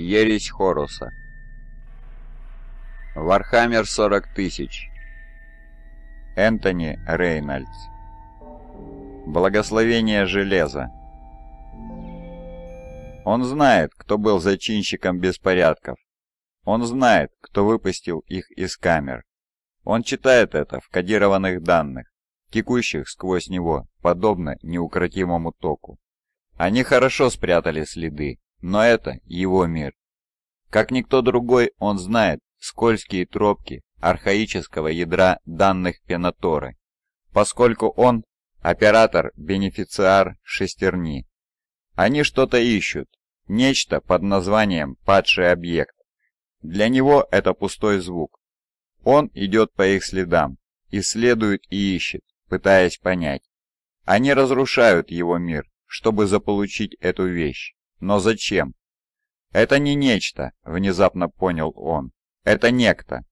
Ересь Хоруса. Вархаммер 40 тысяч. Энтони Рейнольдс. Благословение железа. Он знает, кто был зачинщиком беспорядков. Он знает, кто выпустил их из камер. Он читает это в кодированных данных, текущих сквозь него, подобно неукротимому току. Они хорошо спрятали следы, но это его мир. Как никто другой, он знает скользкие тропки архаического ядра данных Пенаторы, поскольку он – оператор-бенефициар шестерни. Они что-то ищут, нечто под названием «падший объект». Для него это пустой звук. Он идет по их следам, исследует и ищет, пытаясь понять. Они разрушают его мир, чтобы заполучить эту вещь. Но зачем? Это не нечто, внезапно понял он. Это некто.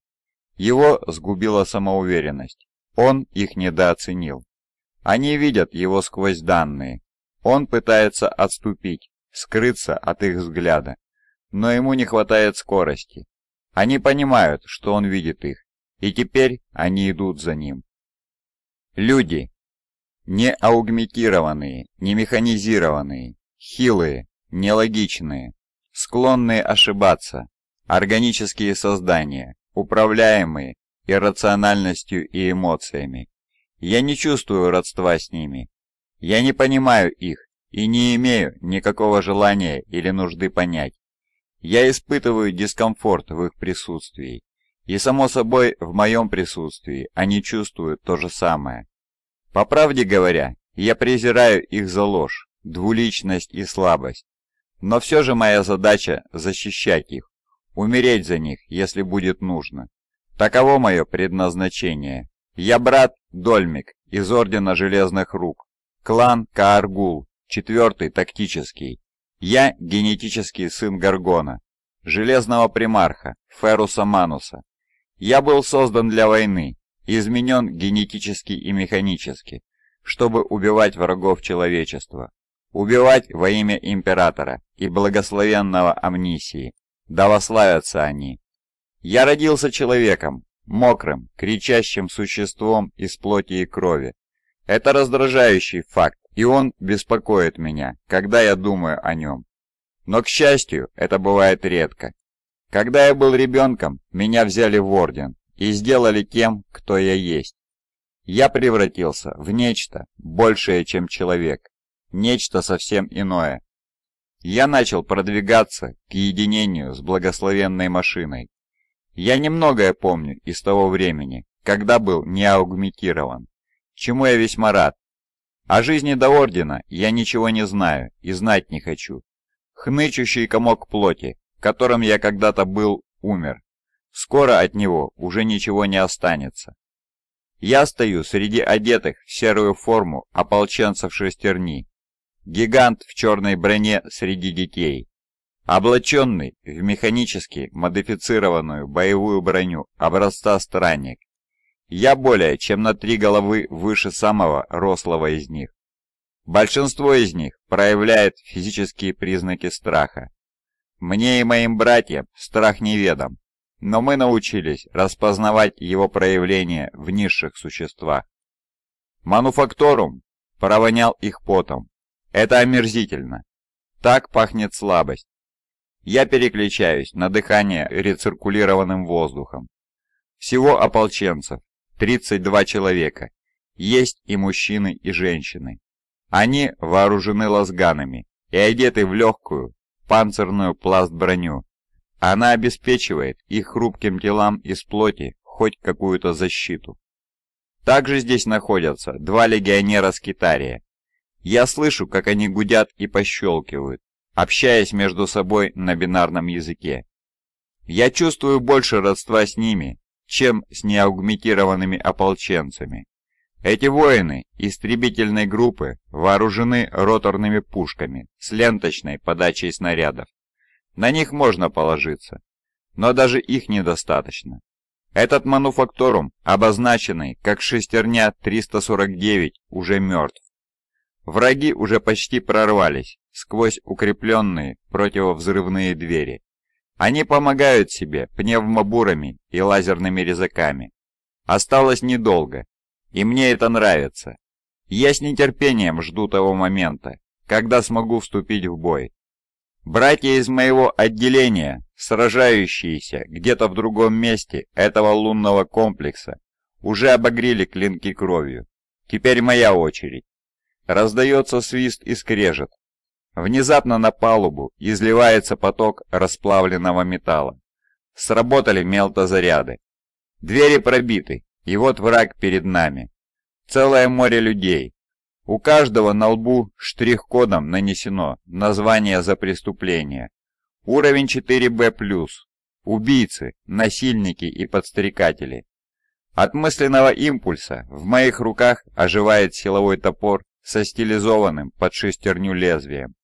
Его сгубила самоуверенность. Он их недооценил. Они видят его сквозь данные. Он пытается отступить, скрыться от их взгляда. Но ему не хватает скорости. Они понимают, что он видит их. И теперь они идут за ним. Люди. Не аугментированные, не механизированные, хилые, нелогичные, склонные ошибаться, органические создания, управляемые иррациональностью и эмоциями. Я не чувствую родства с ними. Я не понимаю их и не имею никакого желания или нужды понять. Я испытываю дискомфорт в их присутствии. И само собой, в моем присутствии они чувствуют то же самое. По правде говоря, я презираю их за ложь, двуличность и слабость. Но все же моя задача – защищать их, умереть за них, если будет нужно. Таково мое предназначение. Я брат Дольмик из Ордена Железных Рук, клан Кааргул, четвертый тактический. Я генетический сын Гаргона, Железного Примарха, Феруса Мануса. Я был создан для войны, изменен генетически и механически, чтобы убивать врагов человечества. Убивать во имя императора и благословенного амнисии. Да вославятся они. Я родился человеком, мокрым, кричащим существом из плоти и крови. Это раздражающий факт, и он беспокоит меня, когда я думаю о нем. Но, к счастью, это бывает редко. Когда я был ребенком, меня взяли в орден и сделали тем, кто я есть. Я превратился в нечто большее, чем человек нечто совсем иное. Я начал продвигаться к единению с благословенной машиной. Я немногое помню из того времени, когда был неаугментирован, чему я весьма рад. О жизни до Ордена я ничего не знаю и знать не хочу. Хнычущий комок плоти, которым я когда-то был, умер. Скоро от него уже ничего не останется. Я стою среди одетых в серую форму ополченцев шестерни, гигант в черной броне среди детей. Облаченный в механически модифицированную боевую броню образца странник. Я более чем на три головы выше самого рослого из них. Большинство из них проявляет физические признаки страха. Мне и моим братьям страх неведом, но мы научились распознавать его проявления в низших существах. Мануфакторум провонял их потом, это омерзительно. Так пахнет слабость. Я переключаюсь на дыхание рециркулированным воздухом. Всего ополченцев, 32 человека. Есть и мужчины, и женщины. Они вооружены лазганами и одеты в легкую, панцирную пласт-броню. Она обеспечивает их хрупким телам из плоти хоть какую-то защиту. Также здесь находятся два легионера Скитария, я слышу, как они гудят и пощелкивают, общаясь между собой на бинарном языке. Я чувствую больше родства с ними, чем с неаугментированными ополченцами. Эти воины истребительной группы вооружены роторными пушками с ленточной подачей снарядов. На них можно положиться, но даже их недостаточно. Этот мануфакторум, обозначенный как шестерня 349, уже мертв. Враги уже почти прорвались сквозь укрепленные противовзрывные двери. Они помогают себе пневмобурами и лазерными резаками. Осталось недолго, и мне это нравится. Я с нетерпением жду того момента, когда смогу вступить в бой. Братья из моего отделения, сражающиеся где-то в другом месте этого лунного комплекса, уже обогрели клинки кровью. Теперь моя очередь. Раздается свист и скрежет. Внезапно на палубу изливается поток расплавленного металла. Сработали мелтозаряды. Двери пробиты, и вот враг перед нами. Целое море людей. У каждого на лбу штрих-кодом нанесено название за преступление. Уровень 4Б+. Убийцы, насильники и подстрекатели. От мысленного импульса в моих руках оживает силовой топор со стилизованным под шестерню лезвием.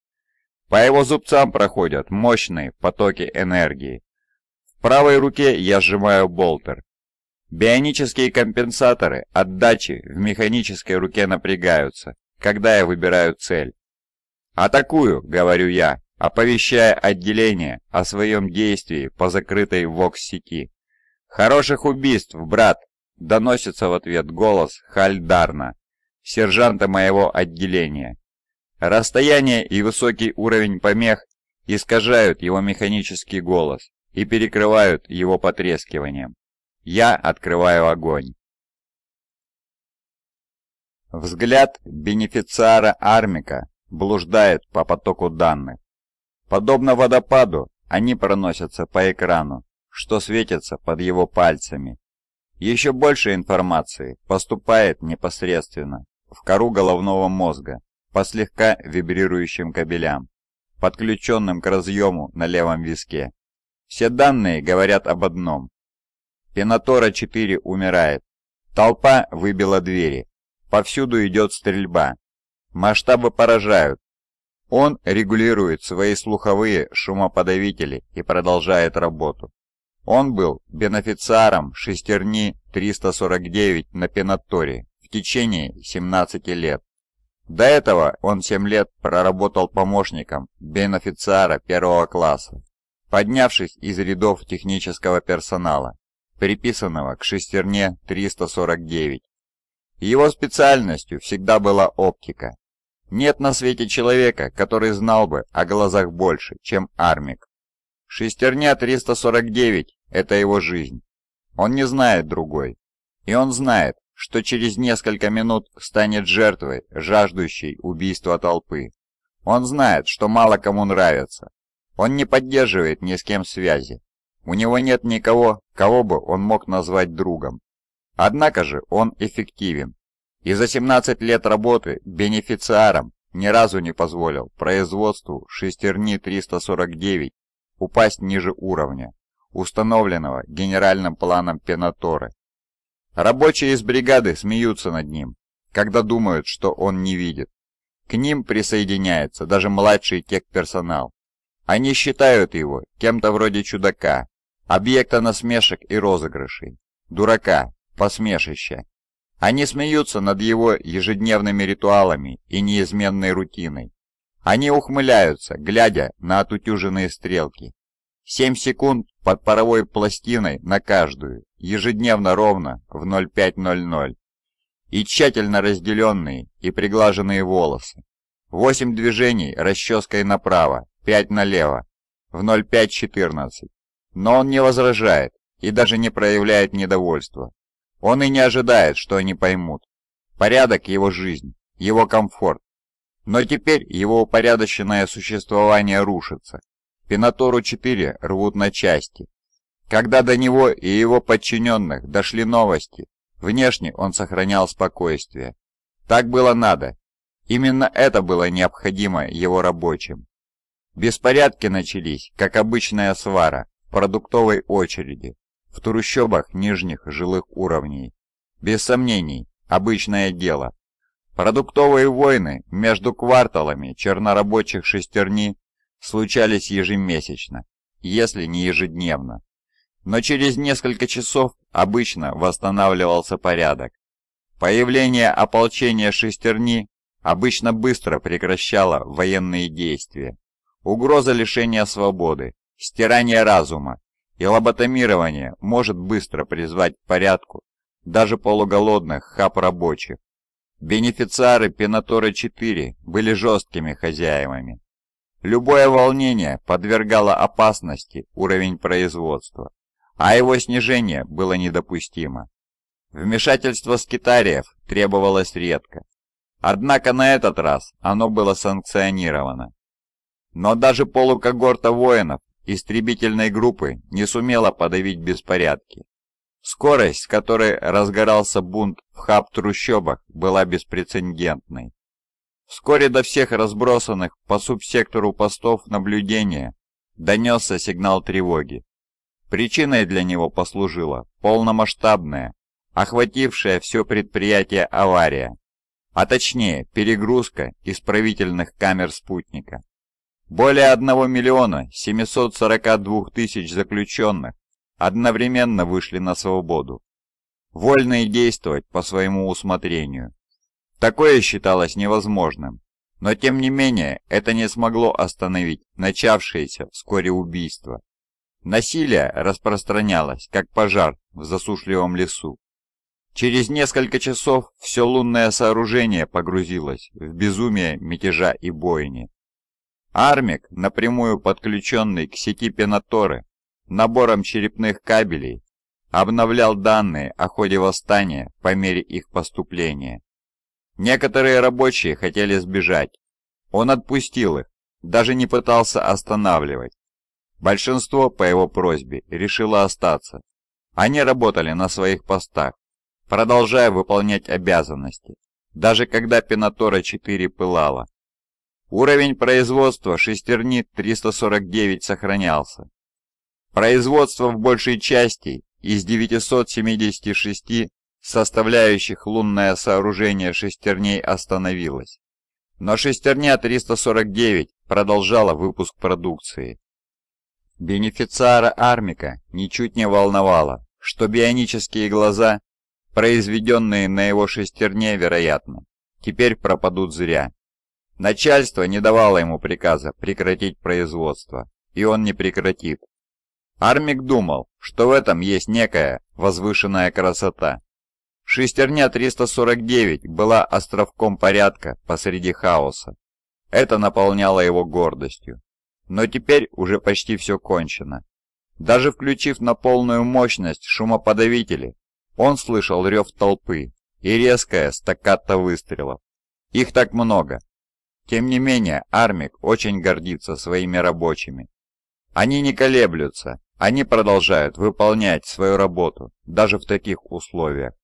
По его зубцам проходят мощные потоки энергии. В правой руке я сжимаю болтер. Бионические компенсаторы отдачи в механической руке напрягаются, когда я выбираю цель. «Атакую», — говорю я, оповещая отделение о своем действии по закрытой вокс-сети. «Хороших убийств, брат!» — доносится в ответ голос Хальдарна сержанта моего отделения. Расстояние и высокий уровень помех искажают его механический голос и перекрывают его потрескиванием. Я открываю огонь. Взгляд бенефициара Армика блуждает по потоку данных. Подобно водопаду, они проносятся по экрану, что светится под его пальцами. Еще больше информации поступает непосредственно в кору головного мозга по слегка вибрирующим кабелям, подключенным к разъему на левом виске. Все данные говорят об одном. Пенатора-4 умирает. Толпа выбила двери. Повсюду идет стрельба. Масштабы поражают. Он регулирует свои слуховые шумоподавители и продолжает работу. Он был бенефициаром шестерни 349 на Пенатторе течение 17 лет. До этого он 7 лет проработал помощником бенефициара первого класса, поднявшись из рядов технического персонала, приписанного к шестерне 349. Его специальностью всегда была оптика. Нет на свете человека, который знал бы о глазах больше, чем Армик. Шестерня 349 – это его жизнь. Он не знает другой. И он знает, что через несколько минут станет жертвой, жаждущей убийства толпы. Он знает, что мало кому нравится. Он не поддерживает ни с кем связи. У него нет никого, кого бы он мог назвать другом. Однако же он эффективен. И за 17 лет работы бенефициаром ни разу не позволил производству шестерни 349 упасть ниже уровня, установленного генеральным планом Пенаторы. Рабочие из бригады смеются над ним, когда думают, что он не видит. К ним присоединяется даже младший техперсонал. Они считают его кем-то вроде чудака, объекта насмешек и розыгрышей, дурака, посмешища. Они смеются над его ежедневными ритуалами и неизменной рутиной. Они ухмыляются, глядя на отутюженные стрелки, 7 секунд под паровой пластиной на каждую, ежедневно ровно в 05.00. И тщательно разделенные и приглаженные волосы. восемь движений расческой направо, пять налево, в 05.14. Но он не возражает и даже не проявляет недовольства. Он и не ожидает, что они поймут. Порядок его жизнь, его комфорт. Но теперь его упорядоченное существование рушится. Пинатору-4 рвут на части. Когда до него и его подчиненных дошли новости, внешне он сохранял спокойствие. Так было надо. Именно это было необходимо его рабочим. Беспорядки начались, как обычная свара, в продуктовой очереди, в трущобах нижних жилых уровней. Без сомнений, обычное дело. Продуктовые войны между кварталами чернорабочих шестерни случались ежемесячно, если не ежедневно. Но через несколько часов обычно восстанавливался порядок. Появление ополчения шестерни обычно быстро прекращало военные действия. Угроза лишения свободы, стирание разума и лоботомирование может быстро призвать к порядку даже полуголодных хаб-рабочих. Бенефициары Пенаторы-4 были жесткими хозяевами, Любое волнение подвергало опасности уровень производства, а его снижение было недопустимо. Вмешательство скитариев требовалось редко, однако на этот раз оно было санкционировано. Но даже полукогорта воинов истребительной группы не сумела подавить беспорядки. Скорость, с которой разгорался бунт в хаб-трущобах, была беспрецедентной. Вскоре до всех разбросанных по субсектору постов наблюдения донесся сигнал тревоги. Причиной для него послужила полномасштабная, охватившая все предприятие авария, а точнее перегрузка исправительных камер спутника. Более 1 миллиона 742 тысяч заключенных одновременно вышли на свободу, вольные действовать по своему усмотрению. Такое считалось невозможным. Но тем не менее, это не смогло остановить начавшееся вскоре убийство. Насилие распространялось, как пожар в засушливом лесу. Через несколько часов все лунное сооружение погрузилось в безумие мятежа и бойни. Армик, напрямую подключенный к сети Пенаторы, набором черепных кабелей, обновлял данные о ходе восстания по мере их поступления. Некоторые рабочие хотели сбежать. Он отпустил их, даже не пытался останавливать. Большинство, по его просьбе, решило остаться. Они работали на своих постах, продолжая выполнять обязанности, даже когда Пенатора-4 пылала. Уровень производства шестерни 349 сохранялся. Производство в большей части из 976 составляющих лунное сооружение шестерней, остановилась. Но шестерня 349 продолжала выпуск продукции. Бенефициара Армика ничуть не волновало, что бионические глаза, произведенные на его шестерне, вероятно, теперь пропадут зря. Начальство не давало ему приказа прекратить производство, и он не прекратит. Армик думал, что в этом есть некая возвышенная красота, Шестерня 349 была островком порядка посреди хаоса. Это наполняло его гордостью. Но теперь уже почти все кончено. Даже включив на полную мощность шумоподавители, он слышал рев толпы и резкое стаккато выстрелов. Их так много. Тем не менее, Армик очень гордится своими рабочими. Они не колеблются, они продолжают выполнять свою работу даже в таких условиях.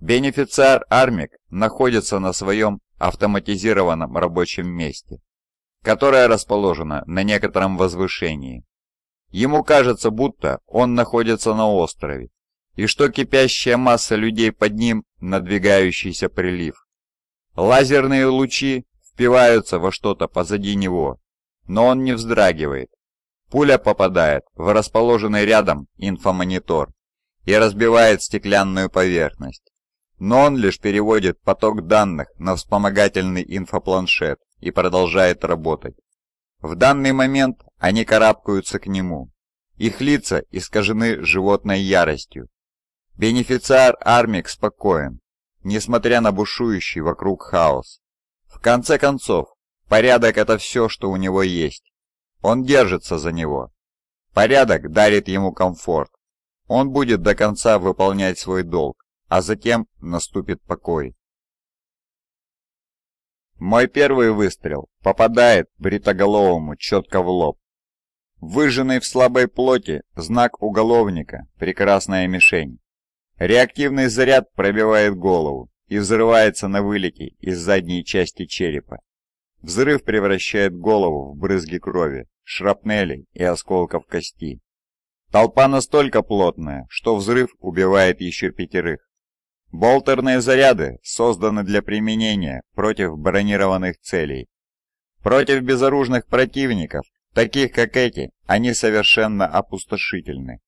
Бенефициар Армик находится на своем автоматизированном рабочем месте, которое расположено на некотором возвышении. Ему кажется, будто он находится на острове, и что кипящая масса людей под ним – надвигающийся прилив. Лазерные лучи впиваются во что-то позади него, но он не вздрагивает. Пуля попадает в расположенный рядом инфомонитор и разбивает стеклянную поверхность но он лишь переводит поток данных на вспомогательный инфопланшет и продолжает работать. В данный момент они карабкаются к нему. Их лица искажены животной яростью. Бенефициар Армик спокоен, несмотря на бушующий вокруг хаос. В конце концов, порядок – это все, что у него есть. Он держится за него. Порядок дарит ему комфорт. Он будет до конца выполнять свой долг, а затем наступит покой. Мой первый выстрел попадает бритоголовому четко в лоб. Выжженный в слабой плоти знак уголовника – прекрасная мишень. Реактивный заряд пробивает голову и взрывается на вылете из задней части черепа. Взрыв превращает голову в брызги крови, шрапнели и осколков кости. Толпа настолько плотная, что взрыв убивает еще пятерых. Болтерные заряды созданы для применения против бронированных целей. Против безоружных противников, таких как эти, они совершенно опустошительны.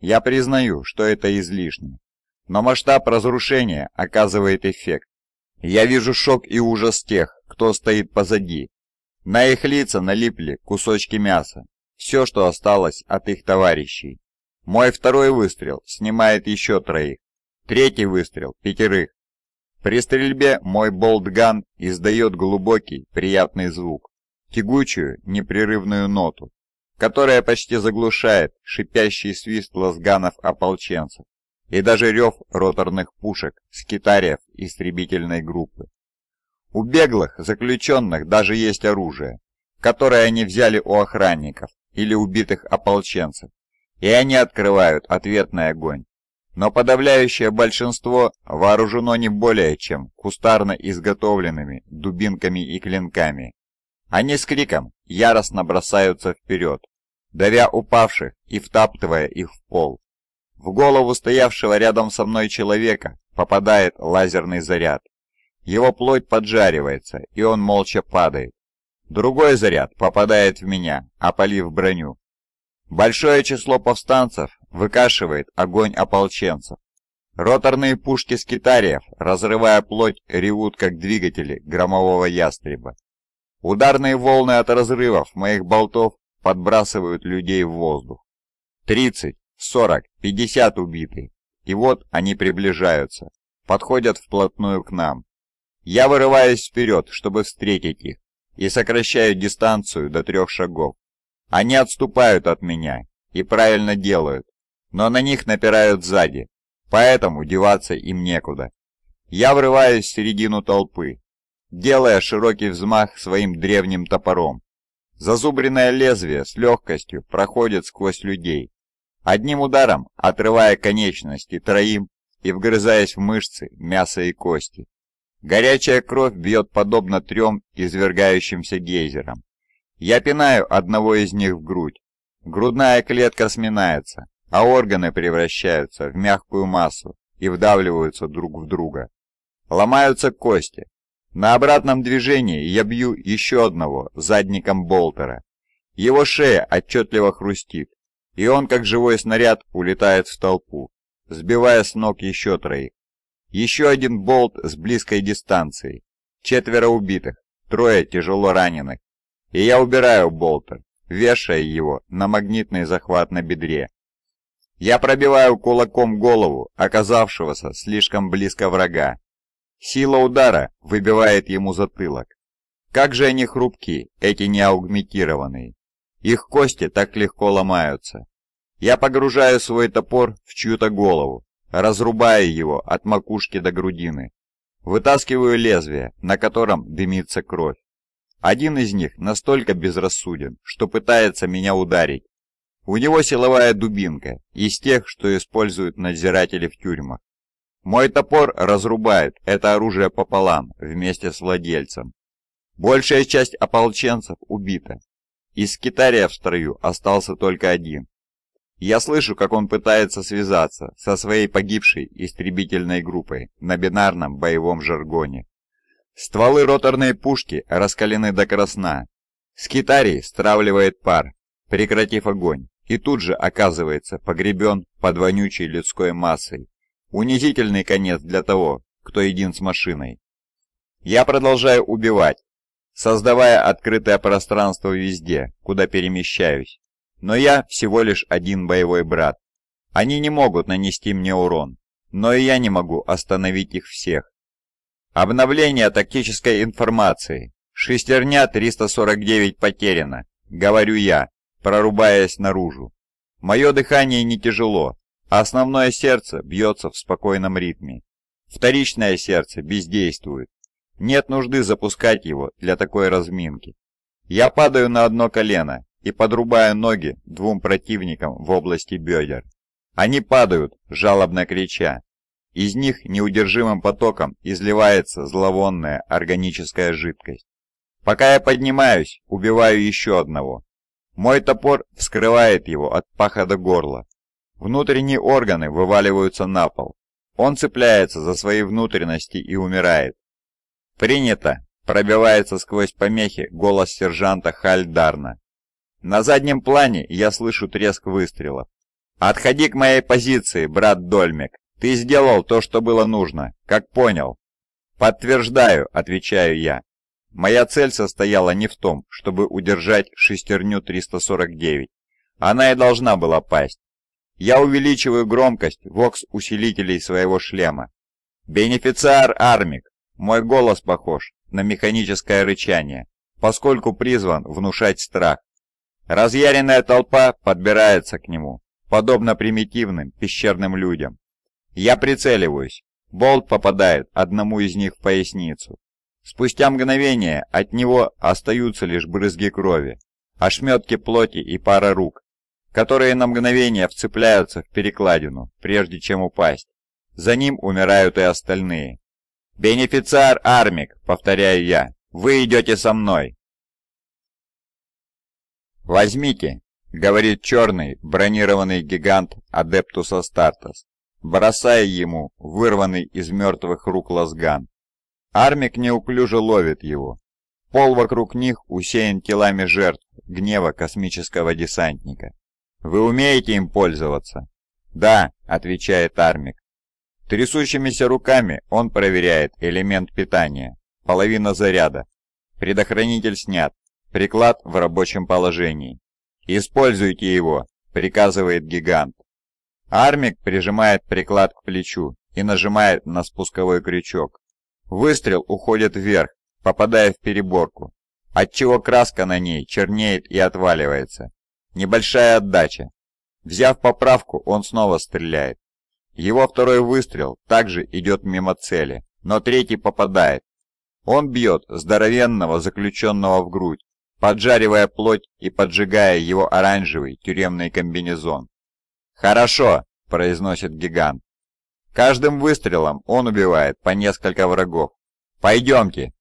Я признаю, что это излишне. Но масштаб разрушения оказывает эффект. Я вижу шок и ужас тех, кто стоит позади. На их лица налипли кусочки мяса, все, что осталось от их товарищей. Мой второй выстрел снимает еще троих. Третий выстрел – пятерых. При стрельбе мой болтган издает глубокий, приятный звук, тягучую, непрерывную ноту, которая почти заглушает шипящий свист лазганов ополченцев и даже рев роторных пушек с китарев истребительной группы. У беглых заключенных даже есть оружие, которое они взяли у охранников или убитых ополченцев, и они открывают ответный огонь но подавляющее большинство вооружено не более чем кустарно изготовленными дубинками и клинками. Они с криком яростно бросаются вперед, давя упавших и втаптывая их в пол. В голову стоявшего рядом со мной человека попадает лазерный заряд. Его плоть поджаривается, и он молча падает. Другой заряд попадает в меня, опалив броню. Большое число повстанцев выкашивает огонь ополченцев. Роторные пушки скитариев, разрывая плоть, ревут как двигатели громового ястреба. Ударные волны от разрывов моих болтов подбрасывают людей в воздух. 30, 40, 50 убиты. И вот они приближаются, подходят вплотную к нам. Я вырываюсь вперед, чтобы встретить их, и сокращаю дистанцию до трех шагов. Они отступают от меня и правильно делают, но на них напирают сзади, поэтому деваться им некуда. Я врываюсь в середину толпы, делая широкий взмах своим древним топором. Зазубренное лезвие с легкостью проходит сквозь людей, одним ударом отрывая конечности троим и вгрызаясь в мышцы, мясо и кости. Горячая кровь бьет подобно трем извергающимся гейзерам. Я пинаю одного из них в грудь. Грудная клетка сминается, а органы превращаются в мягкую массу и вдавливаются друг в друга. Ломаются кости. На обратном движении я бью еще одного задником болтера. Его шея отчетливо хрустит, и он, как живой снаряд, улетает в толпу, сбивая с ног еще троих. Еще один болт с близкой дистанции. Четверо убитых, трое тяжело раненых. И я убираю болтер, вешая его на магнитный захват на бедре, я пробиваю кулаком голову оказавшегося слишком близко врага. Сила удара выбивает ему затылок. Как же они хрупки, эти неаугментированные. Их кости так легко ломаются. Я погружаю свой топор в чью-то голову, разрубая его от макушки до грудины. Вытаскиваю лезвие, на котором дымится кровь. Один из них настолько безрассуден, что пытается меня ударить, у него силовая дубинка, из тех, что используют надзиратели в тюрьмах. Мой топор разрубает это оружие пополам вместе с владельцем. Большая часть ополченцев убита. Из скитария в строю остался только один. Я слышу, как он пытается связаться со своей погибшей истребительной группой на бинарном боевом жаргоне. Стволы роторной пушки раскалены до красна. Скитарий стравливает пар, прекратив огонь и тут же оказывается погребен под вонючей людской массой. Унизительный конец для того, кто един с машиной. Я продолжаю убивать, создавая открытое пространство везде, куда перемещаюсь. Но я всего лишь один боевой брат. Они не могут нанести мне урон, но и я не могу остановить их всех. Обновление тактической информации. Шестерня 349 потеряна, говорю я, прорубаясь наружу. Мое дыхание не тяжело, а основное сердце бьется в спокойном ритме. Вторичное сердце бездействует. Нет нужды запускать его для такой разминки. Я падаю на одно колено и подрубаю ноги двум противникам в области бедер. Они падают, жалобно крича. Из них неудержимым потоком изливается зловонная органическая жидкость. Пока я поднимаюсь, убиваю еще одного. Мой топор вскрывает его от паха до горла. Внутренние органы вываливаются на пол. Он цепляется за свои внутренности и умирает. «Принято!» – пробивается сквозь помехи голос сержанта Хальдарна. На заднем плане я слышу треск выстрелов. «Отходи к моей позиции, брат Дольмик. Ты сделал то, что было нужно, как понял». «Подтверждаю», – отвечаю я. Моя цель состояла не в том, чтобы удержать шестерню 349. Она и должна была пасть. Я увеличиваю громкость вокс-усилителей своего шлема. «Бенефициар Армик!» Мой голос похож на механическое рычание, поскольку призван внушать страх. Разъяренная толпа подбирается к нему, подобно примитивным пещерным людям. Я прицеливаюсь. Болт попадает одному из них в поясницу. Спустя мгновение от него остаются лишь брызги крови, ошметки плоти и пара рук, которые на мгновение вцепляются в перекладину, прежде чем упасть. За ним умирают и остальные. «Бенефициар Армик», — повторяю я, — «вы идете со мной». «Возьмите», — говорит черный бронированный гигант Адептуса Стартас, бросая ему вырванный из мертвых рук лазган. Армик неуклюже ловит его. Пол вокруг них усеян телами жертв гнева космического десантника. «Вы умеете им пользоваться?» «Да», — отвечает Армик. Трясущимися руками он проверяет элемент питания. Половина заряда. Предохранитель снят. Приклад в рабочем положении. «Используйте его», — приказывает гигант. Армик прижимает приклад к плечу и нажимает на спусковой крючок. Выстрел уходит вверх, попадая в переборку, отчего краска на ней чернеет и отваливается. Небольшая отдача. Взяв поправку, он снова стреляет. Его второй выстрел также идет мимо цели, но третий попадает. Он бьет здоровенного заключенного в грудь, поджаривая плоть и поджигая его оранжевый тюремный комбинезон. «Хорошо!» – произносит гигант. Каждым выстрелом он убивает по несколько врагов. Пойдемте.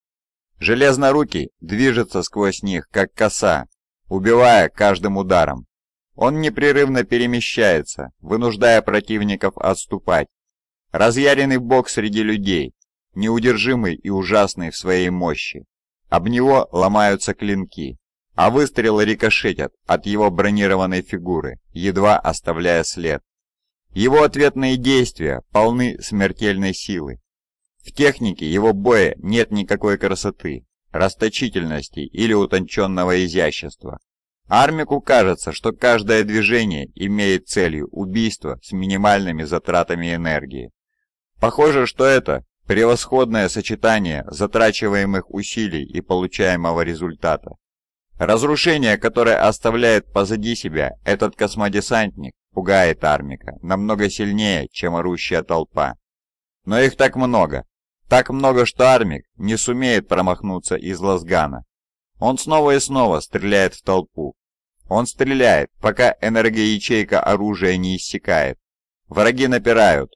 Железнорукий движется сквозь них, как коса, убивая каждым ударом. Он непрерывно перемещается, вынуждая противников отступать. Разъяренный бог среди людей, неудержимый и ужасный в своей мощи. Об него ломаются клинки, а выстрелы рикошетят от его бронированной фигуры, едва оставляя след. Его ответные действия полны смертельной силы. В технике его боя нет никакой красоты, расточительности или утонченного изящества. Армику кажется, что каждое движение имеет целью убийство с минимальными затратами энергии. Похоже, что это превосходное сочетание затрачиваемых усилий и получаемого результата. Разрушение, которое оставляет позади себя этот космодесантник, пугает армика, намного сильнее, чем орущая толпа. Но их так много, так много, что армик не сумеет промахнуться из лазгана. Он снова и снова стреляет в толпу. Он стреляет, пока энергия ячейка оружия не иссякает. Враги напирают.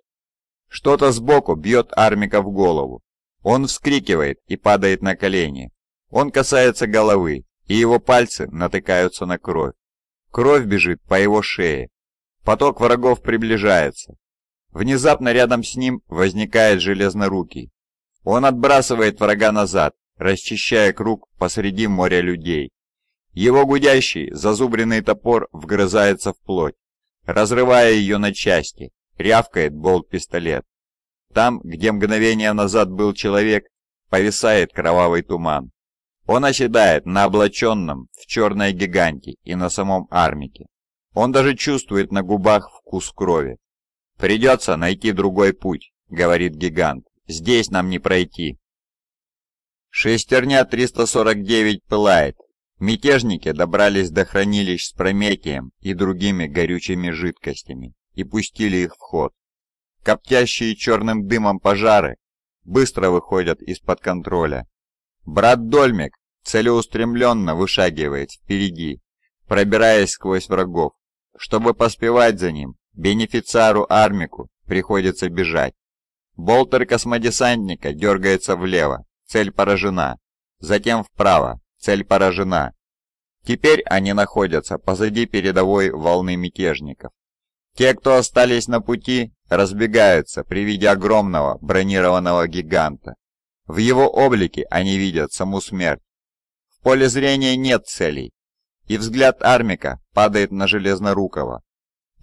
Что-то сбоку бьет армика в голову. Он вскрикивает и падает на колени. Он касается головы, и его пальцы натыкаются на кровь. Кровь бежит по его шее, Поток врагов приближается. Внезапно рядом с ним возникает Железнорукий. Он отбрасывает врага назад, расчищая круг посреди моря людей. Его гудящий, зазубренный топор вгрызается в плоть, разрывая ее на части, рявкает болт-пистолет. Там, где мгновение назад был человек, повисает кровавый туман. Он оседает на облаченном в черной гиганте и на самом армике. Он даже чувствует на губах вкус крови. «Придется найти другой путь», — говорит гигант. «Здесь нам не пройти». Шестерня 349 пылает. Мятежники добрались до хранилищ с прометием и другими горючими жидкостями и пустили их в ход. Коптящие черным дымом пожары быстро выходят из-под контроля. Брат Дольмик целеустремленно вышагивает впереди, пробираясь сквозь врагов. Чтобы поспевать за ним, бенефициару Армику приходится бежать. Болтер космодесантника дергается влево, цель поражена. Затем вправо, цель поражена. Теперь они находятся позади передовой волны мятежников. Те, кто остались на пути, разбегаются при виде огромного бронированного гиганта. В его облике они видят саму смерть. В поле зрения нет целей, и взгляд Армика падает на Железнорукова.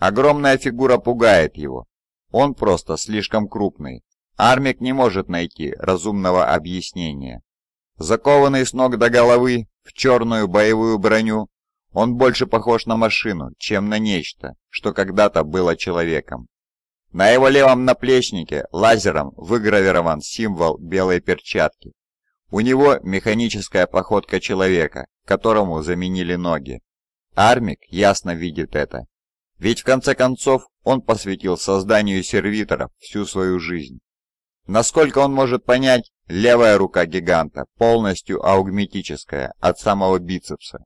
Огромная фигура пугает его. Он просто слишком крупный. Армик не может найти разумного объяснения. Закованный с ног до головы в черную боевую броню, он больше похож на машину, чем на нечто, что когда-то было человеком. На его левом наплечнике лазером выгравирован символ белой перчатки, у него механическая походка человека, которому заменили ноги. Армик ясно видит это. Ведь в конце концов он посвятил созданию сервиторов всю свою жизнь. Насколько он может понять, левая рука гиганта полностью аугметическая от самого бицепса.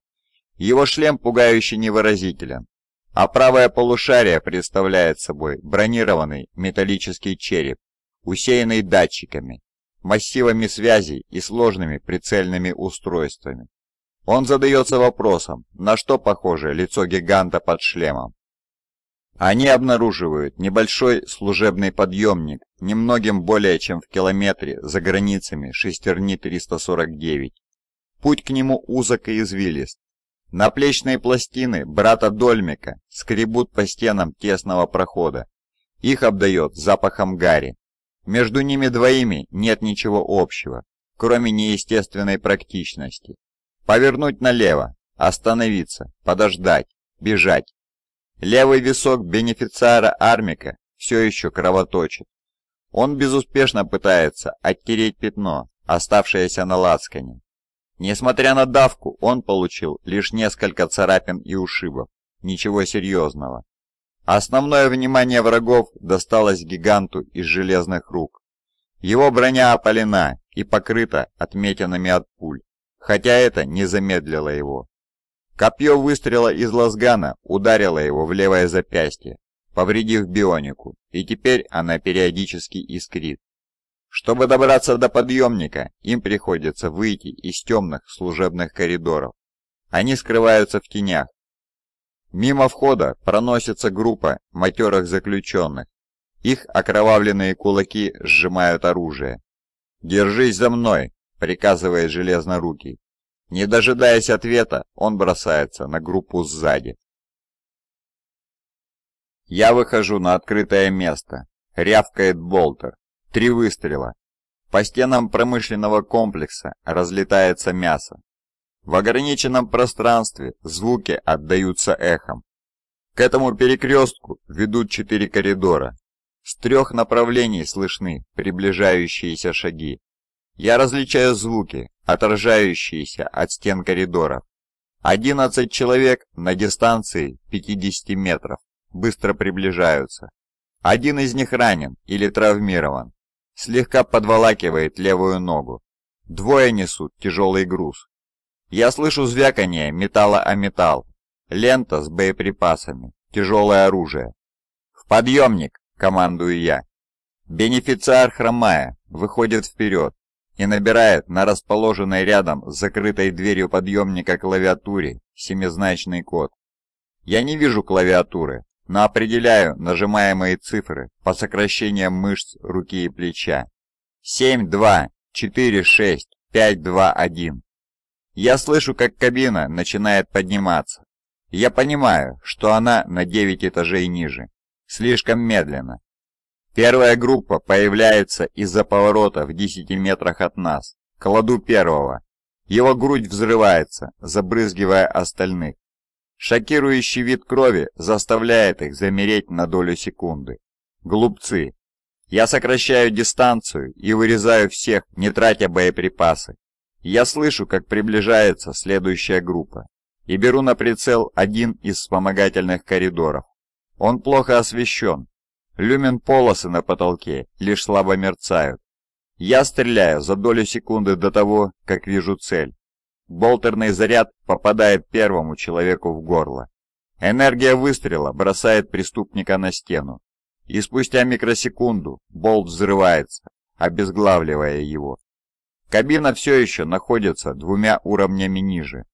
Его шлем пугающе невыразителен, а правое полушарие представляет собой бронированный металлический череп, усеянный датчиками, массивами связей и сложными прицельными устройствами. Он задается вопросом, на что похоже лицо гиганта под шлемом. Они обнаруживают небольшой служебный подъемник, немногим более чем в километре за границами шестерни 349. Путь к нему узок и извилист. Наплечные пластины брата Дольмика скребут по стенам тесного прохода. Их обдает запахом гари. Между ними двоими нет ничего общего, кроме неестественной практичности. Повернуть налево, остановиться, подождать, бежать. Левый висок бенефициара Армика все еще кровоточит. Он безуспешно пытается оттереть пятно, оставшееся на лацкане. Несмотря на давку, он получил лишь несколько царапин и ушибов. Ничего серьезного. Основное внимание врагов досталось гиганту из железных рук. Его броня опалена и покрыта отметинами от пуль, хотя это не замедлило его. Копье выстрела из лазгана ударило его в левое запястье, повредив бионику, и теперь она периодически искрит. Чтобы добраться до подъемника, им приходится выйти из темных служебных коридоров. Они скрываются в тенях, Мимо входа проносится группа матерых заключенных. Их окровавленные кулаки сжимают оружие. «Держись за мной!» — приказывает Железнорукий. Не дожидаясь ответа, он бросается на группу сзади. Я выхожу на открытое место. Рявкает болтер. Три выстрела. По стенам промышленного комплекса разлетается мясо. В ограниченном пространстве звуки отдаются эхом. К этому перекрестку ведут четыре коридора. С трех направлений слышны приближающиеся шаги. Я различаю звуки, отражающиеся от стен коридоров. 11 человек на дистанции 50 метров быстро приближаются. Один из них ранен или травмирован. Слегка подволакивает левую ногу. Двое несут тяжелый груз, я слышу звяканье металла о металл. Лента с боеприпасами, тяжелое оружие. «В подъемник!» — командую я. Бенефициар хромая, выходит вперед и набирает на расположенной рядом с закрытой дверью подъемника клавиатуре семизначный код. Я не вижу клавиатуры, но определяю нажимаемые цифры по сокращениям мышц руки и плеча. 7, 2, 4, 6, 5, 2, 1. Я слышу, как кабина начинает подниматься. Я понимаю, что она на 9 этажей ниже. Слишком медленно. Первая группа появляется из-за поворота в 10 метрах от нас. Кладу первого. Его грудь взрывается, забрызгивая остальных. Шокирующий вид крови заставляет их замереть на долю секунды. Глупцы. Я сокращаю дистанцию и вырезаю всех, не тратя боеприпасы. Я слышу, как приближается следующая группа, и беру на прицел один из вспомогательных коридоров. Он плохо освещен. Люмен полосы на потолке лишь слабо мерцают. Я стреляю за долю секунды до того, как вижу цель. Болтерный заряд попадает первому человеку в горло. Энергия выстрела бросает преступника на стену. И спустя микросекунду болт взрывается, обезглавливая его. Кабина все еще находится двумя уровнями ниже.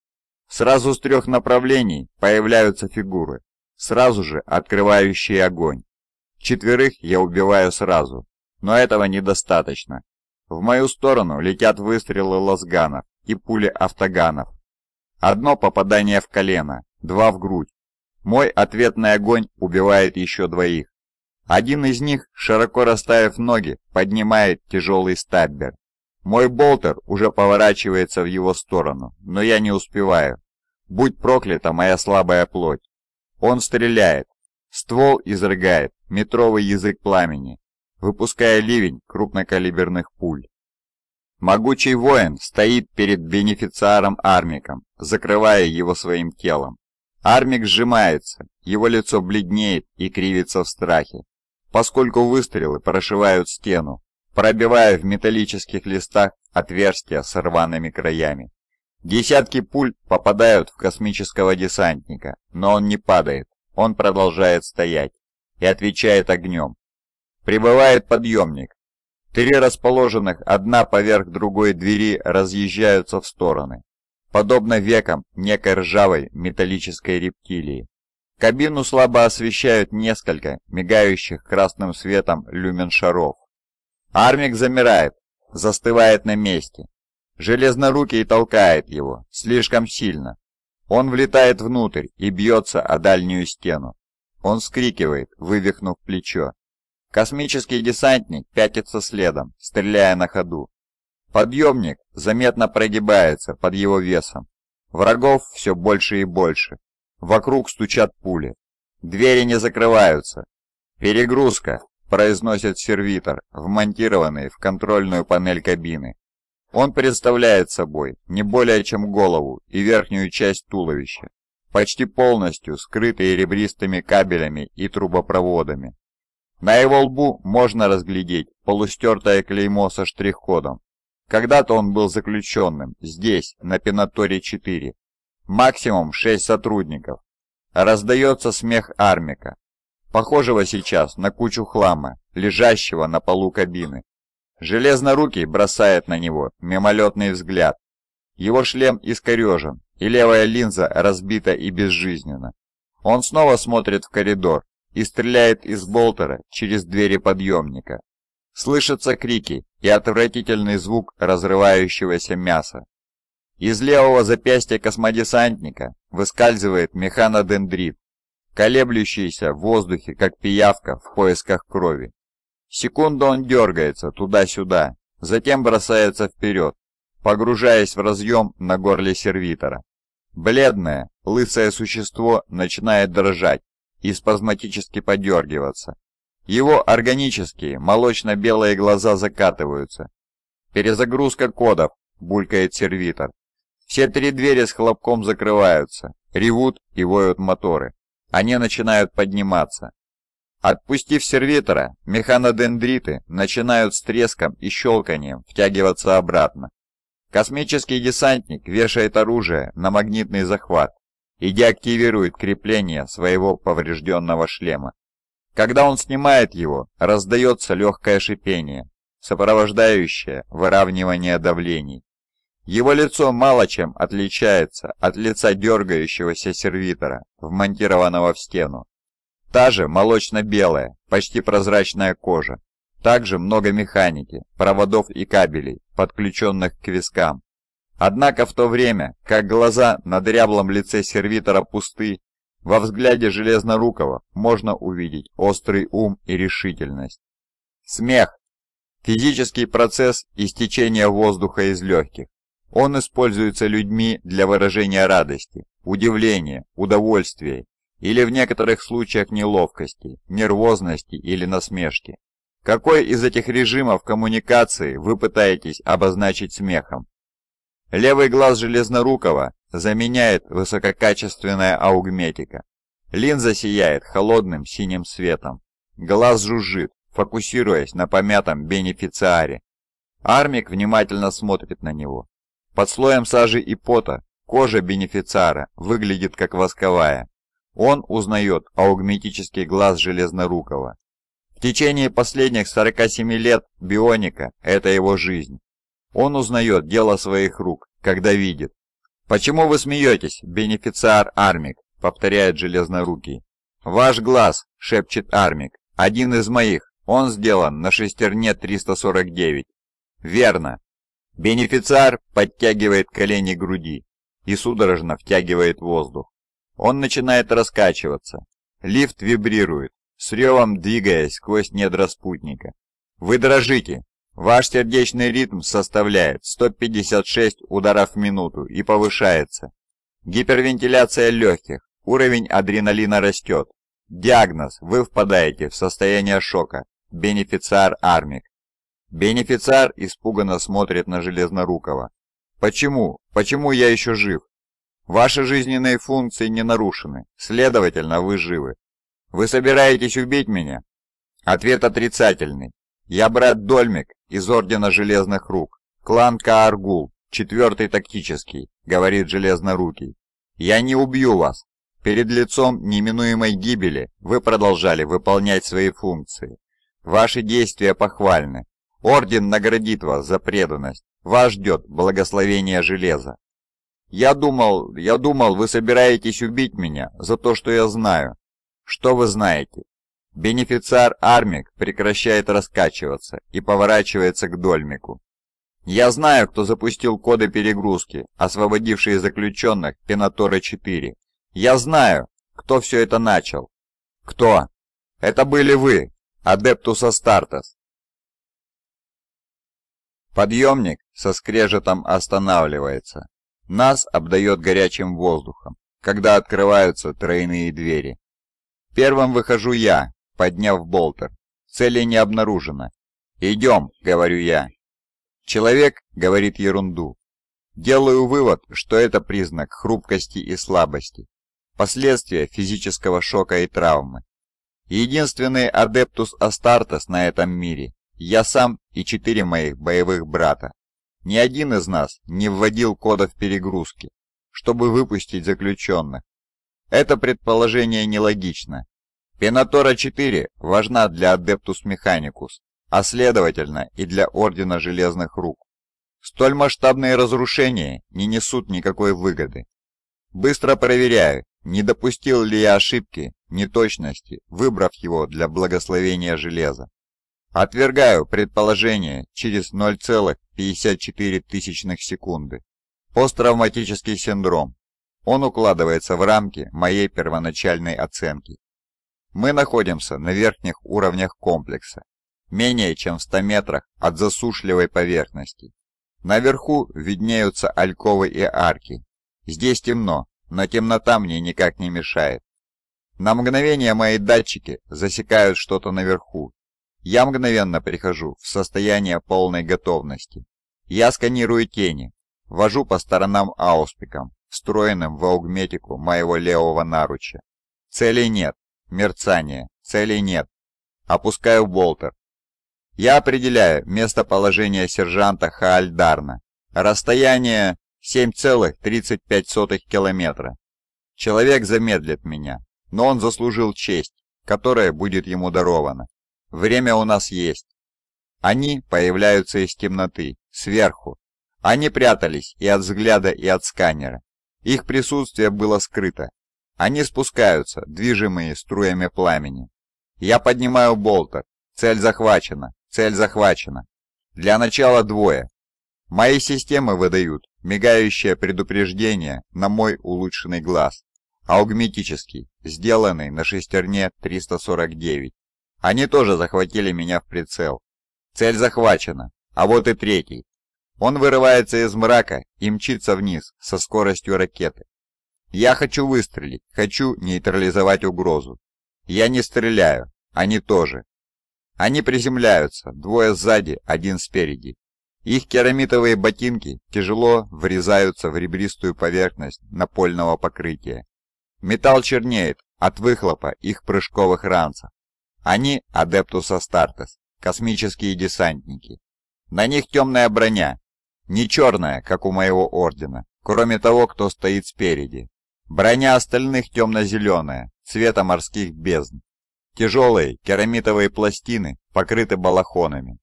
Сразу с трех направлений появляются фигуры, сразу же открывающие огонь. Четверых я убиваю сразу, но этого недостаточно. В мою сторону летят выстрелы лазганов и пули автоганов. Одно попадание в колено, два в грудь. Мой ответный огонь убивает еще двоих. Один из них, широко расставив ноги, поднимает тяжелый стаббер. Мой болтер уже поворачивается в его сторону, но я не успеваю. Будь проклята моя слабая плоть. Он стреляет. Ствол изрыгает метровый язык пламени, выпуская ливень крупнокалиберных пуль. Могучий воин стоит перед бенефициаром Армиком, закрывая его своим телом. Армик сжимается, его лицо бледнеет и кривится в страхе, поскольку выстрелы прошивают стену, пробивая в металлических листах отверстия с рваными краями. Десятки пуль попадают в космического десантника, но он не падает, он продолжает стоять и отвечает огнем. Прибывает подъемник. Три расположенных одна поверх другой двери разъезжаются в стороны, подобно векам некой ржавой металлической рептилии. Кабину слабо освещают несколько мигающих красным светом люменшаров. Армик замирает, застывает на месте. Железнорукий толкает его, слишком сильно. Он влетает внутрь и бьется о дальнюю стену. Он скрикивает, вывихнув плечо. Космический десантник пятится следом, стреляя на ходу. Подъемник заметно прогибается под его весом. Врагов все больше и больше. Вокруг стучат пули. Двери не закрываются. Перегрузка произносит сервитор, вмонтированный в контрольную панель кабины. Он представляет собой не более чем голову и верхнюю часть туловища, почти полностью скрытые ребристыми кабелями и трубопроводами. На его лбу можно разглядеть полустертое клеймо со штрих-кодом. Когда-то он был заключенным, здесь, на Пенаторе-4. Максимум 6 сотрудников. Раздается смех Армика похожего сейчас на кучу хлама, лежащего на полу кабины. Железнорукий бросает на него мимолетный взгляд. Его шлем искорежен, и левая линза разбита и безжизненна. Он снова смотрит в коридор и стреляет из болтера через двери подъемника. Слышатся крики и отвратительный звук разрывающегося мяса. Из левого запястья космодесантника выскальзывает механодендрит колеблющийся в воздухе, как пиявка в поисках крови. Секунду он дергается туда-сюда, затем бросается вперед, погружаясь в разъем на горле сервитора. Бледное, лысое существо начинает дрожать и спазматически подергиваться. Его органические, молочно-белые глаза закатываются. «Перезагрузка кодов», — булькает сервитор. Все три двери с хлопком закрываются, ревут и воют моторы. Они начинают подниматься. Отпустив сервитора, механодендриты начинают с треском и щелканием втягиваться обратно. Космический десантник вешает оружие на магнитный захват и деактивирует крепление своего поврежденного шлема. Когда он снимает его, раздается легкое шипение, сопровождающее выравнивание давлений. Его лицо мало чем отличается от лица дергающегося сервитора, вмонтированного в стену. Та же молочно-белая, почти прозрачная кожа. Также много механики, проводов и кабелей, подключенных к вискам. Однако в то время, как глаза на дряблом лице сервитора пусты, во взгляде Железнорукова можно увидеть острый ум и решительность. Смех. Физический процесс истечения воздуха из легких. Он используется людьми для выражения радости, удивления, удовольствия или в некоторых случаях неловкости, нервозности или насмешки. Какой из этих режимов коммуникации вы пытаетесь обозначить смехом? Левый глаз Железнорукого заменяет высококачественная аугметика. Линза сияет холодным синим светом. Глаз жужжит, фокусируясь на помятом бенефициаре. Армик внимательно смотрит на него. Под слоем сажи и пота кожа бенефициара выглядит как восковая. Он узнает аугметический глаз Железнорукова. В течение последних 47 лет бионика – это его жизнь. Он узнает дело своих рук, когда видит. «Почему вы смеетесь, бенефициар Армик?» – повторяет Железнорукий. «Ваш глаз!» – шепчет Армик. «Один из моих. Он сделан на шестерне 349». «Верно. Бенефициар подтягивает колени к груди и судорожно втягивает воздух. Он начинает раскачиваться. Лифт вибрирует, с ревом двигаясь сквозь недра спутника. Вы дрожите. Ваш сердечный ритм составляет 156 ударов в минуту и повышается. Гипервентиляция легких, уровень адреналина растет. Диагноз – вы впадаете в состояние шока. Бенефициар Армик. Бенефициар испуганно смотрит на Железнорукова. «Почему? Почему я еще жив? Ваши жизненные функции не нарушены, следовательно, вы живы. Вы собираетесь убить меня?» Ответ отрицательный. «Я брат Дольмик из Ордена Железных Рук, клан Кааргул, четвертый тактический», — говорит Железнорукий. «Я не убью вас. Перед лицом неминуемой гибели вы продолжали выполнять свои функции. Ваши действия похвальны, Орден наградит вас за преданность. Вас ждет благословение железа. Я думал, я думал, вы собираетесь убить меня за то, что я знаю. Что вы знаете? Бенефициар Армик прекращает раскачиваться и поворачивается к Дольмику. Я знаю, кто запустил коды перегрузки, освободившие заключенных Пенатора-4. Я знаю, кто все это начал. Кто? Это были вы, Адептус Астартес. Подъемник со скрежетом останавливается. Нас обдает горячим воздухом, когда открываются тройные двери. Первым выхожу я, подняв болтер. Цели не обнаружено. «Идем», — говорю я. Человек говорит ерунду. Делаю вывод, что это признак хрупкости и слабости, последствия физического шока и травмы. Единственный адептус Астартес на этом мире, я сам и четыре моих боевых брата. Ни один из нас не вводил кодов перегрузки, чтобы выпустить заключенных. Это предположение нелогично. Пенатора-4 важна для Адептус Механикус, а следовательно и для Ордена Железных Рук. Столь масштабные разрушения не несут никакой выгоды. Быстро проверяю, не допустил ли я ошибки, неточности, выбрав его для благословения железа. Отвергаю предположение через 0,54 секунды. Посттравматический синдром. Он укладывается в рамки моей первоначальной оценки. Мы находимся на верхних уровнях комплекса, менее чем в 100 метрах от засушливой поверхности. Наверху виднеются альковы и арки. Здесь темно, но темнота мне никак не мешает. На мгновение мои датчики засекают что-то наверху я мгновенно прихожу в состояние полной готовности. Я сканирую тени, вожу по сторонам ауспиком, встроенным в аугметику моего левого наруча. Целей нет. Мерцание. Целей нет. Опускаю болтер. Я определяю местоположение сержанта Хаальдарна. Расстояние 7,35 километра. Человек замедлит меня, но он заслужил честь, которая будет ему дарована. Время у нас есть. Они появляются из темноты, сверху. Они прятались и от взгляда, и от сканера. Их присутствие было скрыто. Они спускаются, движимые струями пламени. Я поднимаю болтер. Цель захвачена, цель захвачена. Для начала двое. Мои системы выдают мигающее предупреждение на мой улучшенный глаз. Аугметический, сделанный на шестерне 349. Они тоже захватили меня в прицел. Цель захвачена, а вот и третий. Он вырывается из мрака и мчится вниз со скоростью ракеты. Я хочу выстрелить, хочу нейтрализовать угрозу. Я не стреляю, они тоже. Они приземляются, двое сзади, один спереди. Их керамитовые ботинки тяжело врезаются в ребристую поверхность напольного покрытия. Металл чернеет от выхлопа их прыжковых ранцев. Они – Адептус Астартес, космические десантники. На них темная броня, не черная, как у моего ордена, кроме того, кто стоит спереди. Броня остальных темно-зеленая, цвета морских бездн. Тяжелые керамитовые пластины покрыты балахонами.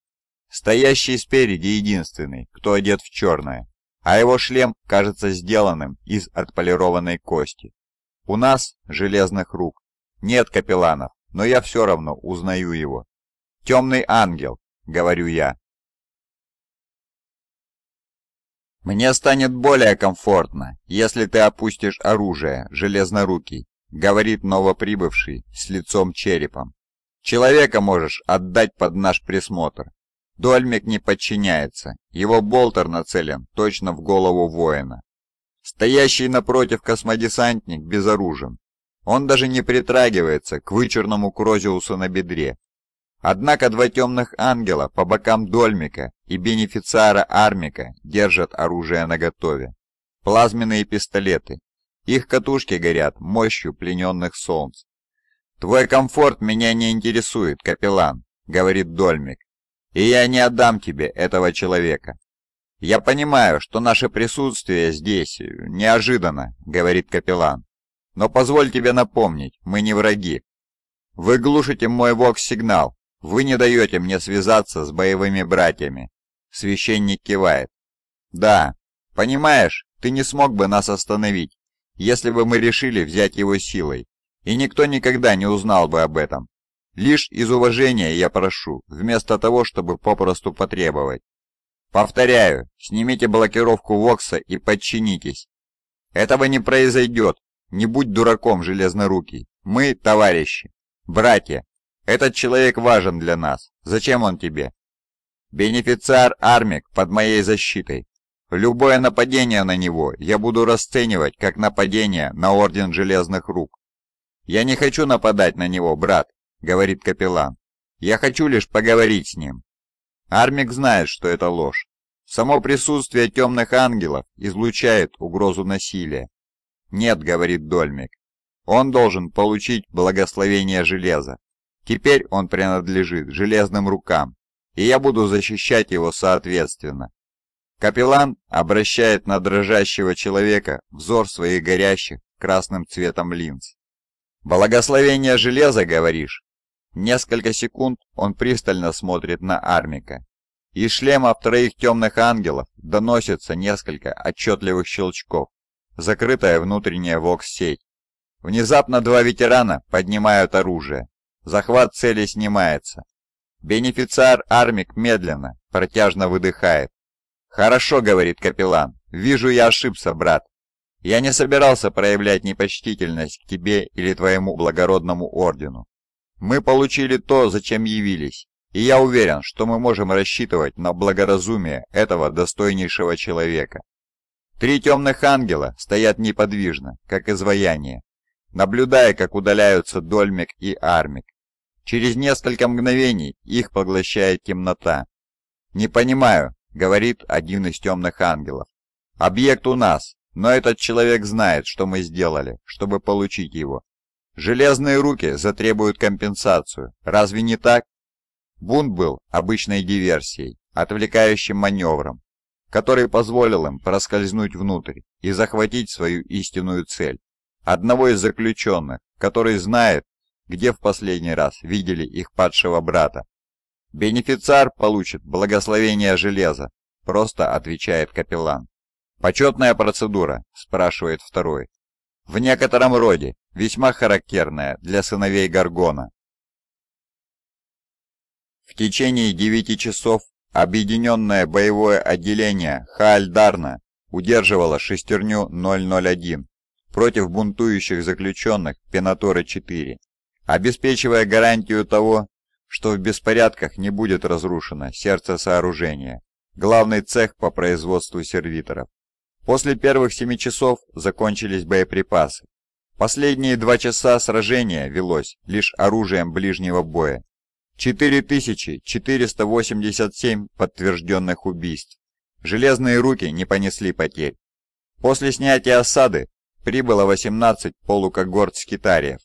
Стоящий спереди единственный, кто одет в черное, а его шлем кажется сделанным из отполированной кости. У нас, железных рук, нет капелланов, но я все равно узнаю его. «Темный ангел», — говорю я. «Мне станет более комфортно, если ты опустишь оружие, железнорукий», — говорит новоприбывший с лицом черепом. «Человека можешь отдать под наш присмотр». Дольмик не подчиняется, его болтер нацелен точно в голову воина. Стоящий напротив космодесантник безоружен, он даже не притрагивается к вычурному крозиусу на бедре. Однако два темных ангела по бокам Дольмика и бенефициара Армика держат оружие наготове. Плазменные пистолеты. Их катушки горят мощью плененных солнц. «Твой комфорт меня не интересует, капеллан», — говорит Дольмик. «И я не отдам тебе этого человека». «Я понимаю, что наше присутствие здесь неожиданно», — говорит капеллан. Но позволь тебе напомнить, мы не враги. Вы глушите мой вокс-сигнал. Вы не даете мне связаться с боевыми братьями. Священник кивает. Да, понимаешь, ты не смог бы нас остановить, если бы мы решили взять его силой. И никто никогда не узнал бы об этом. Лишь из уважения я прошу, вместо того, чтобы попросту потребовать. Повторяю, снимите блокировку Вокса и подчинитесь. Этого не произойдет, не будь дураком, железнорукий. Мы товарищи. Братья. Этот человек важен для нас. Зачем он тебе? Бенефициар Армик под моей защитой. Любое нападение на него я буду расценивать как нападение на Орден Железных Рук. «Я не хочу нападать на него, брат», — говорит капеллан. «Я хочу лишь поговорить с ним». Армик знает, что это ложь. Само присутствие темных ангелов излучает угрозу насилия. «Нет», — говорит Дольмик. «Он должен получить благословение железа. Теперь он принадлежит железным рукам, и я буду защищать его соответственно». Капеллан обращает на дрожащего человека взор своих горящих красным цветом линз. «Благословение железа, говоришь?» Несколько секунд он пристально смотрит на Армика. Из шлемов троих темных ангелов доносятся несколько отчетливых щелчков закрытая внутренняя вокс-сеть. Внезапно два ветерана поднимают оружие. Захват цели снимается. Бенефициар Армик медленно, протяжно выдыхает. «Хорошо», — говорит капеллан, — «вижу, я ошибся, брат. Я не собирался проявлять непочтительность к тебе или твоему благородному ордену. Мы получили то, зачем явились, и я уверен, что мы можем рассчитывать на благоразумие этого достойнейшего человека. Три темных ангела стоят неподвижно, как изваяние, наблюдая, как удаляются Дольмик и Армик. Через несколько мгновений их поглощает темнота. «Не понимаю», — говорит один из темных ангелов. «Объект у нас, но этот человек знает, что мы сделали, чтобы получить его. Железные руки затребуют компенсацию, разве не так?» Бунт был обычной диверсией, отвлекающим маневром, который позволил им проскользнуть внутрь и захватить свою истинную цель. Одного из заключенных, который знает, где в последний раз видели их падшего брата. «Бенефициар получит благословение железа», — просто отвечает капеллан. «Почетная процедура?» — спрашивает второй. «В некотором роде, весьма характерная для сыновей Гаргона». В течение девяти часов Объединенное боевое отделение Хаальдарна удерживало шестерню 001 против бунтующих заключенных Пенаторы-4, обеспечивая гарантию того, что в беспорядках не будет разрушено сердце сооружения, главный цех по производству сервиторов. После первых семи часов закончились боеприпасы. Последние два часа сражения велось лишь оружием ближнего боя 4487 подтвержденных убийств. Железные руки не понесли потерь. После снятия осады прибыло 18 полукогорт скитариев.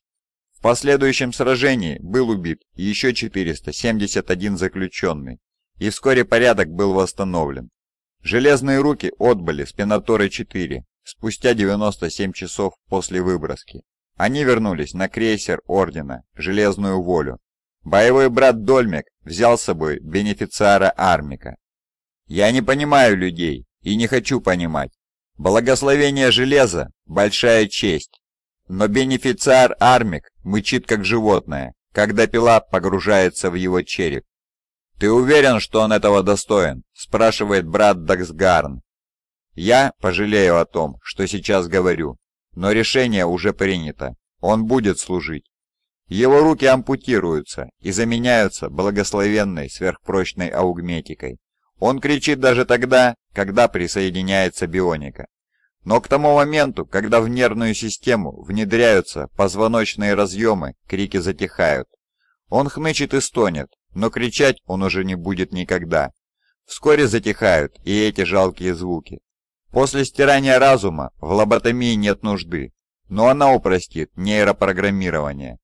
В последующем сражении был убит еще 471 заключенный, и вскоре порядок был восстановлен. Железные руки отбыли с Пенаторы-4 спустя 97 часов после выброски. Они вернулись на крейсер Ордена «Железную волю», Боевой брат Дольмек взял с собой бенефициара Армика. «Я не понимаю людей и не хочу понимать. Благословение железа – большая честь. Но бенефициар Армик мычит как животное, когда пила погружается в его череп. «Ты уверен, что он этого достоин?» – спрашивает брат Даксгарн. «Я пожалею о том, что сейчас говорю, но решение уже принято. Он будет служить. Его руки ампутируются и заменяются благословенной сверхпрочной аугметикой. Он кричит даже тогда, когда присоединяется бионика. Но к тому моменту, когда в нервную систему внедряются позвоночные разъемы, крики затихают. Он хнычет и стонет, но кричать он уже не будет никогда. Вскоре затихают и эти жалкие звуки. После стирания разума в лоботомии нет нужды, но она упростит нейропрограммирование.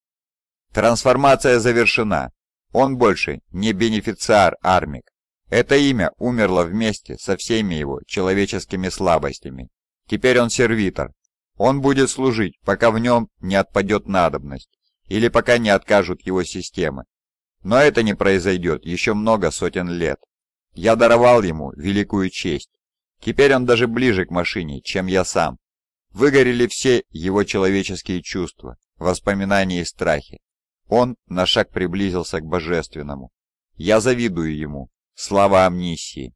Трансформация завершена. Он больше не бенефициар Армик. Это имя умерло вместе со всеми его человеческими слабостями. Теперь он сервитор. Он будет служить, пока в нем не отпадет надобность, или пока не откажут его системы. Но это не произойдет еще много сотен лет. Я даровал ему великую честь. Теперь он даже ближе к машине, чем я сам. Выгорели все его человеческие чувства, воспоминания и страхи. Он на шаг приблизился к божественному. «Я завидую ему. Слава амнисии.